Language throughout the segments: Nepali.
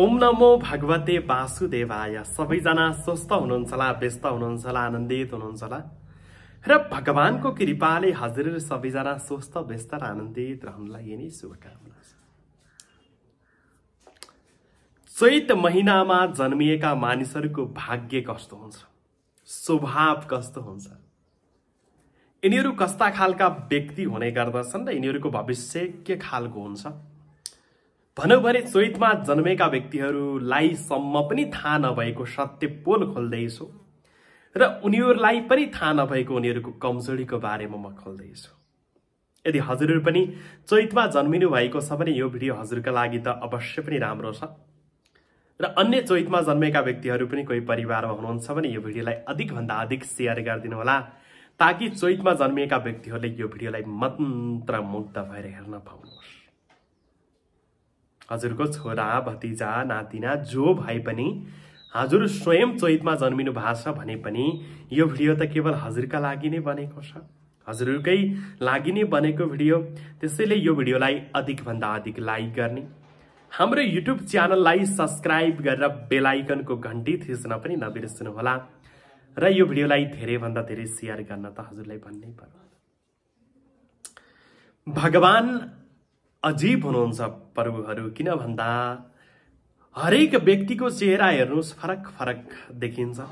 ओम नमो भगवते वासुदेवाय सबैजना स्वस्थ हुनुहुन्छ होला व्यस्त हुनुहुन्छ होला आनन्दित हुनुहुन्छ होला र भगवानको कृपाले हजुर सबैजना स्वस्थ व्यस्त र आनन्दित रहनुलाई नै शुभकामना चैत महिनामा जन्मिएका मानिसहरूको भाग्य कस्तो हुन्छ स्वभाव कस्तो हुन्छ यिनीहरू कस्ता खालका व्यक्ति हुने गर्दछन् र यिनीहरूको भविष्य के खालको हुन्छ भनौँ भने चैतमा जन्मेका व्यक्तिहरूलाई सम्म पनि थाहा नभएको सत्य पोल खोल्दैछु र उनीहरूलाई पनि थाहा नभएको उनीहरूको कमजोरीको बारेमा म खोल्दैछु यदि हजुरहरू पनि चैतमा जन्मिनु भएको छ भने यो भिडियो हजुरका लागि त अवश्य पनि राम्रो छ र अन्य चैतमा जन्मेका व्यक्तिहरू पनि कोही परिवारमा हुनुहुन्छ भने यो भिडियोलाई अधिकभन्दा अधिक सेयर गरिदिनु होला ताकि चैतमा जन्मिएका व्यक्तिहरूले यो भिडियोलाई मन्त्रमुग्ध भएर हेर्न पाउनुहोस् हजुरको छोरा भतिजा नातिना जो भए पनि हजुर स्वयं चैतमा जन्मिनु भएको छ भने पनि यो भिडियो त केवल हजुरका लागि नै बनेको छ हजुरकै लागि नै बनेको भिडियो त्यसैले यो भिडियोलाई अधिकभन्दा अधिक लाइक गर्ने हाम्रो युट्युब च्यानललाई सब्सक्राइब गरेर बेलायकनको घन्टी थिच्न पनि नबिर्सनुहोला र यो भिडियोलाई धेरैभन्दा धेरै सेयर गर्न त हजुरलाई भन्नै पर्ला भगवान् अजीब हुनुहुन्छ प्रभुहरू किन भन्दा हरेक व्यक्तिको चेहरा हेर्नुहोस् फरक फरक देखिन्छ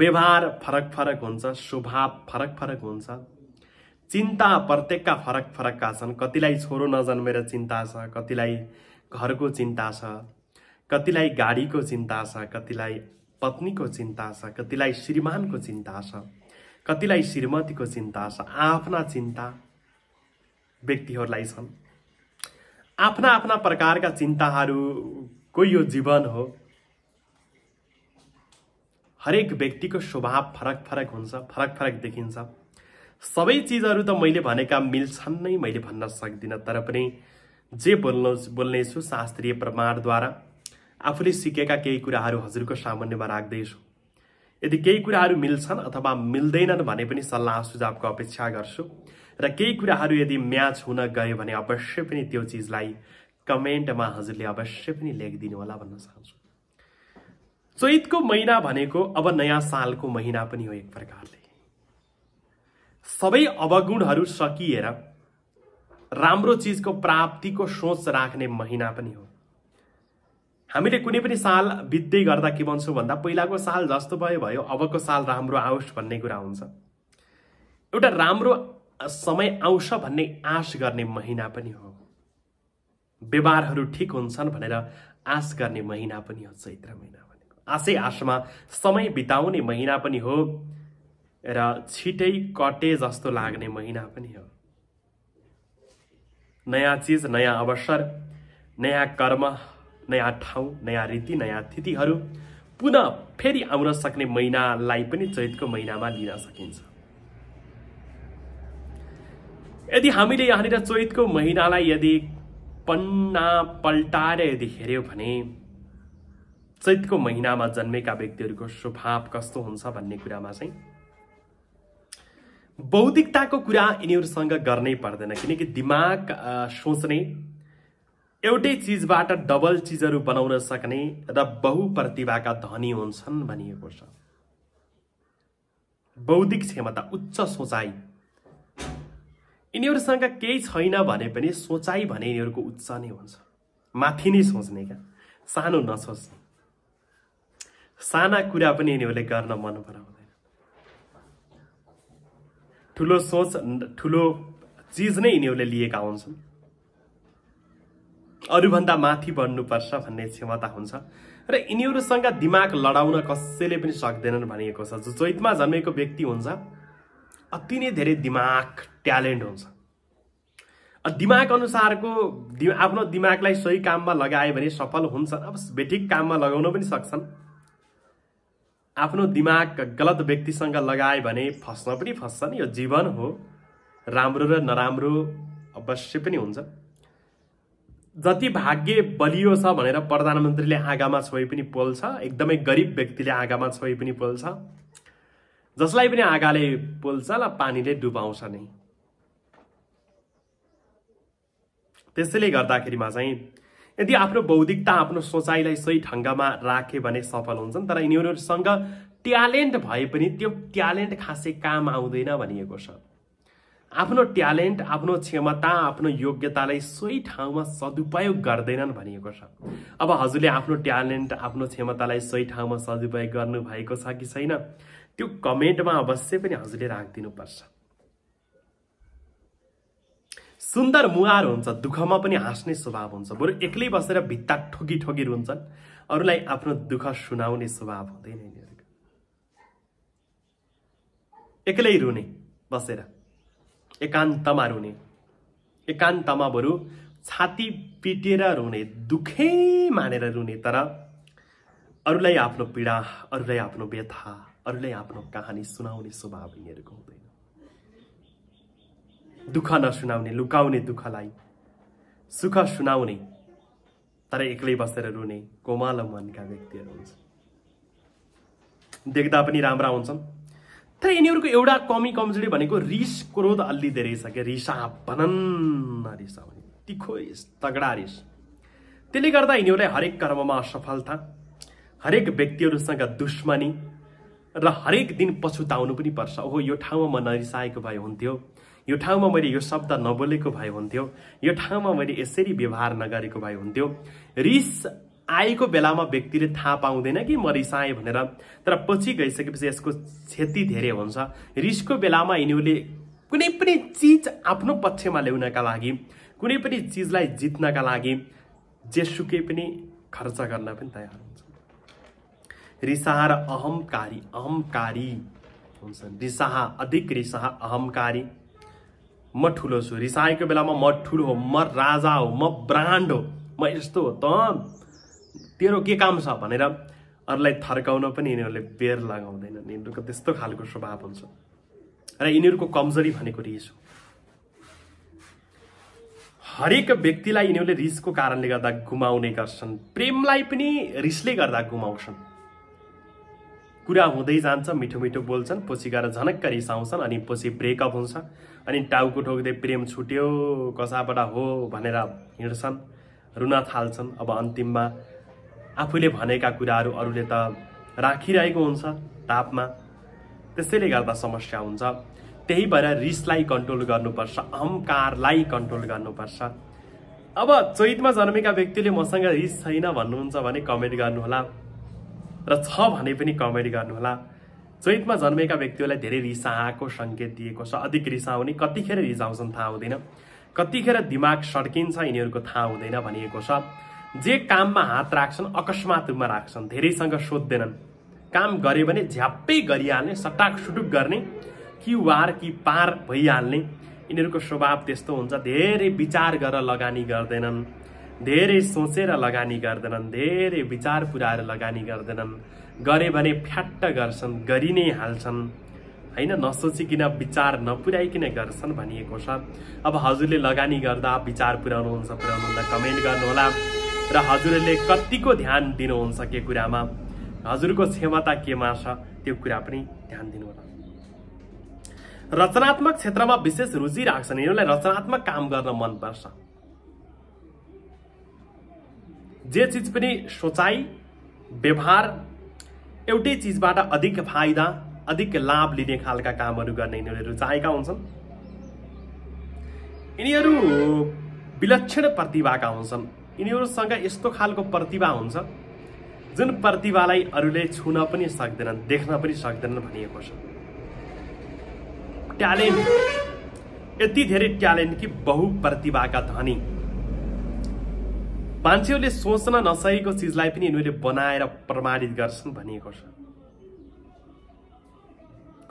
व्यवहार फरक फरक हुन्छ स्वभाव फरक फरक हुन्छ चिन्ता प्रत्येकका फरक फरकका छन् कतिलाई छोरो नजन्मेर चिन्ता छ कतिलाई घरको चिन्ता छ कतिलाई गाडीको चिन्ता छ कतिलाई पत्नीको चिन्ता छ कतिलाई श्रीमानको चिन्ता छ कतिलाई श्रीमतीको चिन्ता छ आफ्ना चिन्ता व्यक्तिहरूलाई छन् आफ्ना आफ्ना प्रकारका चिन्ताहरूको यो जीवन हो हरेक व्यक्तिको स्वभाव फरक फरक हुन्छ फरक फरक देखिन्छ सबै चिजहरू त मैले भनेका मिल्छन् नै मैले भन्न सक्दिनँ तर पनि जे बोल्नु बोल्नेछु शास्त्रीय प्रमाणद्वारा आफूले सिकेका केही कुराहरू हजुरको सामान्यमा राख्दैछु यदि केही कुराहरू मिल्छन् अथवा मिल्दैनन् भने पनि सल्लाह सुझावको अपेक्षा गर्छु र केही कुराहरू यदि म्याच हुन गयो भने अवश्य पनि त्यो चिजलाई कमेन्टमा हजुरले अवश्य पनि लेखिदिनु होला भन्न चाहन्छु चैतको महिना भनेको अब नयाँ सालको महिना पनि हो एक प्रकारले सबै अवगुणहरू सकिएर राम्रो चिजको प्राप्तिको सोच राख्ने महिना पनि हो हामीले कुनै पनि साल बित्दै गर्दा के भन्छौँ भन्दा पहिलाको साल जस्तो भयो भयो अबको साल राम्रो आओस् भन्ने कुरा हुन्छ एउटा राम्रो समय आउँछ भन्ने आश गर्ने महिना पनि हो व्यवहारहरू ठिक हुन्छन् भनेर आश गर्ने महिना पनि हो चैत्र महिना भनेको आशै आशमा समय बिताउने महिना पनि हो र छिटै कटे जस्तो लाग्ने महिना पनि हो नयाँ चिज नयाँ अवसर नयाँ कर्म नयाँ ठाउँ नयाँ रीति नयाँ तिथिहरू पुनः फेरि आउन सक्ने महिनालाई पनि चैतको महिनामा लिन सकिन्छ यदि हामीले यहाँनिर चैतको महिनालाई यदि पन्ना पल्टाएर यदि हेऱ्यौँ भने चैतको महिनामा जन्मेका व्यक्तिहरूको स्वभाव कस्तो हुन्छ भन्ने कुरामा चाहिँ बौद्धिकताको कुरा यिनीहरूसँग गर्नै पर्दैन किनकि दिमाग सोच्ने एउटै चिजबाट डबल चिजहरू बनाउन सक्ने र बहुप्रतिभाका धनी हुन्छन् भनिएको छ बौद्धिक क्षमता उच्च सोचाइ यिनीहरूसँग केही छैन भने पनि सोचाइ भने यिनीहरूको उच्च नै हुन्छ माथि नै सोच्ने क्या सानो नसोच्ने साना कुरा पनि यिनीहरूले गर्न मन पराउँदैन ठुलो सोच ठुलो चिज नै यिनीहरूले लिएका हुन्छन् अरूभन्दा माथि बढ्नुपर्छ भन्ने क्षमता हुन्छ र यिनीहरूसँग दिमाग लडाउन कसैले पनि सक्दैनन् भनिएको छ जो चैतमा जन्मेको व्यक्ति हुन्छ अति नै धेरै दिमाग ट्यालेन्ट हुन्छ दिमाग अनुसारको दि आफ्नो दिमागलाई सही काममा लगायो भने सफल हुन्छन् अब बेठिक काममा लगाउन पनि सक्छन् आफ्नो दिमाग गलत व्यक्तिसँग लगायो भने फस्न पनि फस्छन् यो जीवन हो राम्रो र नराम्रो अवश्य पनि हुन्छ जति भाग्य बलियो छ भनेर प्रधानमन्त्रीले आँगामा छोए पनि पोल्छ एकदमै गरिब व्यक्तिले आँगामा छोए पनि पोल्छ जसलाई पनि आँगाले पोल्छ र पानीले डुबाउँछ नै त्यसैले गर्दाखेरिमा चाहिँ यदि आफ्नो बौद्धिकता आफ्नो सोचाइलाई सही ढङ्गमा राखे भने सफल हुन्छन् तर यिनीहरूसँग ट्यालेन्ट भए पनि त्यो ट्यालेन्ट खासै काम आउँदैन भनिएको छ आफ्नो ट्यालेन्ट आफ्नो क्षमता आफ्नो योग्यतालाई सोही ठाउँमा सदुपयोग गर्दैनन् भनिएको छ अब हजुरले आफ्नो ट्यालेन्ट आफ्नो क्षमतालाई सोही ठाउँमा सदुपयोग गर्नुभएको छ कि छैन त्यो कमेन्टमा अवश्य पनि हजुरले राखिदिनुपर्छ सुन्दर मुहार हुन्छ दुःखमा पनि हाँस्ने स्वभाव हुन्छ बरु एक्लै बसेर भित्ता ठोकी ठोकी रुन्छन् अरूलाई आफ्नो दुःख सुनाउने स्वभाव हुँदैन यिनीहरूको एक्लै रुने बसेर एकान्तमा रुने एकान्तमा बरु छाती पिटेर रुने दुःखै मानेर रुने तर अरूलाई आफ्नो पीडा अरूलाई आफ्नो व्यथा अरूलाई आफ्नो कहानी सुनाउने स्वभाव यिनीहरूको हुँदैन दुःख नसुनाउने लुकाउने दुःखलाई सुख सुनाउने तर एक्लै बसेर रुने कोमालो मनका व्यक्तिहरू हुन्छ देख्दा पनि राम्रा हुन्छन् तर यिनीहरूको एउटा कमी कमजोरी भनेको रिस क्रोध अलि धेरै छ क्या रिसा भनन् रिसा भने तिखो रिस तगडा रिस त्यसले गर्दा यिनीहरूलाई हरेक कर्ममा असफलता हरेक व्यक्तिहरूसँग दुश्मनी र हरेक दिन पछुताउनु पनि पर्छ ओहो यो ठाउँमा म नरिसाएको भए हुन्थ्यो यो ठाउँमा मैले यो शब्द नबोलेको भए हुन्थ्यो यो ठाउँमा मैले यसरी व्यवहार नगरेको भए हुन्थ्यो रिस आएको बेलामा व्यक्तिले थाहा पाउँदैन कि म भनेर तर पछि गइसकेपछि यसको क्षति धेरै हुन्छ रिसको बेलामा यिनीहरूले कुनै पनि चिज आफ्नो पक्षमा ल्याउनका लागि कुनै पनि चिजलाई जित्नका लागि जेसुकै पनि खर्च गर्न पनि तयार हुन्छ रिसाह र अहङ्कारी अहमकारी हुन्छ रिसाह अधिक रिसाह अहङ्कारी म ठुलो छु रिसाएको बेलामा म ठुलो हो म राजा हो म ब्रान्ड हो म यस्तो हो त तेरो के काम छ भनेर अरूलाई थर्काउन पनि यिनीहरूले बेर लगाउँदैनन् यिनीहरूको त्यस्तो खालको स्वभाव हुन्छ र यिनीहरूको कमजोरी भनेको रिस हो हरेक व्यक्तिलाई यिनीहरूले रिसको कारणले गर्दा गुमाउने गर्छन् प्रेमलाई पनि रिसले गर्दा गुमाउँछन् कुरा हुँदै जान्छ मिठो मिठो बोल्छन् पछि गएर झनक्क रिसाउँछन् अनि पछि ब्रेकअप हुन्छ अनि टाउको ठोक्दै प्रेम छुट्यो कसाबाट हो भनेर हिँड्छन् रुन थाल्छन् अब अन्तिममा आफूले भनेका कुराहरू अरूले त राखिरहेको हुन्छ तापमा त्यसैले गर्दा समस्या हुन्छ त्यही भएर रिसलाई कन्ट्रोल गर्नुपर्छ अहङ्कारलाई कन्ट्रोल गर्नुपर्छ अब चैतमा जन्मेका व्यक्तिले मसँग रिस छैन भन्नुहुन्छ भने कमेन्ट गर्नुहोला र छ भने पनि कमेन्ट गर्नुहोला चैतमा जन्मेका व्यक्तिहरूलाई धेरै रिसाएको सङ्केत दिएको छ अधिक रिसाउने कतिखेर रिसाउँछन् थाहा हुँदैन कतिखेर दिमाग सड्किन्छ यिनीहरूको थाहा हुँदैन भनिएको छ जे काममा हात राख्छन् अकस्मात रूपमा राख्छन् धेरैसँग सोध्दैनन् काम गरे भने झ्याप्पै गरिहाल्ने सटाक सुटुक गर्ने कि वार कि पार भइहाल्ने यिनीहरूको स्वभाव त्यस्तो हुन्छ धेरै विचार गरेर लगानी गर्दैनन् धेरै सोचेर लगानी गर्दैनन् धेरै विचार पुऱ्याएर लगानी गर्दैनन् गरे भने फ्याट्ट गर्छन् गरि नै हाल्छन् होइन नसोचिकन विचार नपुर्याइकन गर्छन् भनिएको छ अब हजुरले लगानी गर्दा विचार पुर्याउनुहुन्छ पुर्याउनुहुन्छ कमेन्ट गर्नुहोला र हजुरहरूले कतिको ध्यान दिनुहुन्छ के कुरामा हजुरको क्षमता केमा छ त्यो कुरा पनि ध्यान दिनुहोला रचनात्मक क्षेत्रमा विशेष रुचि राख्छन् यिनीहरूलाई रचनात्मक काम गर्न मनपर्छ जे चिज पनि सोचाइ व्यवहार एउटै चिजबाट अधिक फाइदा अधिक लाभ लिने खालका कामहरू गर्ने यिनीहरूले रुचाएका हुन्छन् यिनीहरू विलक्षण प्रतिभाका हुन्छन् यिनीहरूसँग यस्तो खालको प्रतिभा हुन्छ जुन प्रतिभालाई अरूले छुन पनि सक्दैनन् देख्न पनि सक्दैनन् भनिएको छ ट्यालेन्ट यति धेरै ट्यालेन्ट कि बहुप्रतिभाका धनी मान्छेहरूले सोच्न नसकेको चिजलाई पनि यिनीहरूले बनाएर प्रमाणित गर्छन् भनिएको छ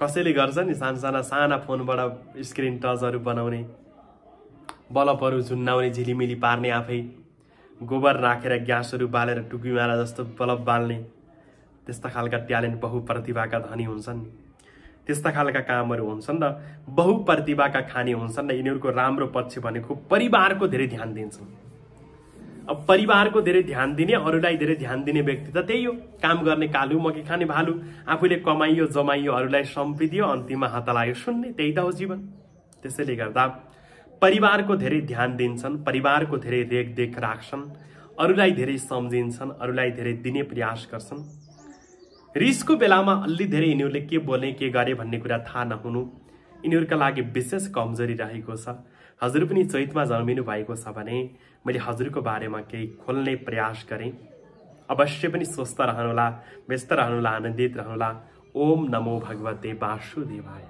कसैले गर्छ नि साना साना फोनबाट स्क्रिन टचहरू बनाउने बल्बहरू झुन्नाउने झिलिमिली पार्ने आफै गोबर राखेर ग्यासहरू बालेर टुकीमाला जस्तो बलब बाल्ने त्यस्ता खालका ट्यालेन्ट बहुप्रतिभाका धनी हुन्छन् त्यस्ता खालका कामहरू हुन्छन् र बहुप्रतिभाका खाने हुन्छन् र यिनीहरूको राम्रो पक्ष भनेको परिवारको धेरै ध्यान दिन्छन् अब परिवारको धेरै ध्यान दिने अरूलाई धेरै ध्यान दिने व्यक्ति त त्यही हो काम गर्ने कालु मकै खाने भालु आफूले कमाइयो जमाइयो अरूलाई सम्पिदियो अन्तिममा हात लाग्यो सुन्ने त्यही त हो जीवन त्यसैले गर्दा परिवारको धेरै ध्यान दिन्छन् परिवारको धेरै रेखदेख राख्छन् अरूलाई धेरै सम्झिन्छन् अरूलाई धेरै दिने प्रयास गर्छन् रिसको बेलामा अलि धेरै यिनीहरूले के बोले के गरे भन्ने कुरा थाहा नहुनु यिनीहरूका लागि विशेष कमजोरी रहेको छ हजुर पनि चैतमा जन्मिनु भएको छ भने मैले हजुरको बारेमा केही खोल्ने प्रयास गरेँ अवश्य पनि स्वस्थ रहनुहोला व्यस्त रहनुहोला आनन्दित रहनुहोला ओम नमो भगवते वासुदेवाय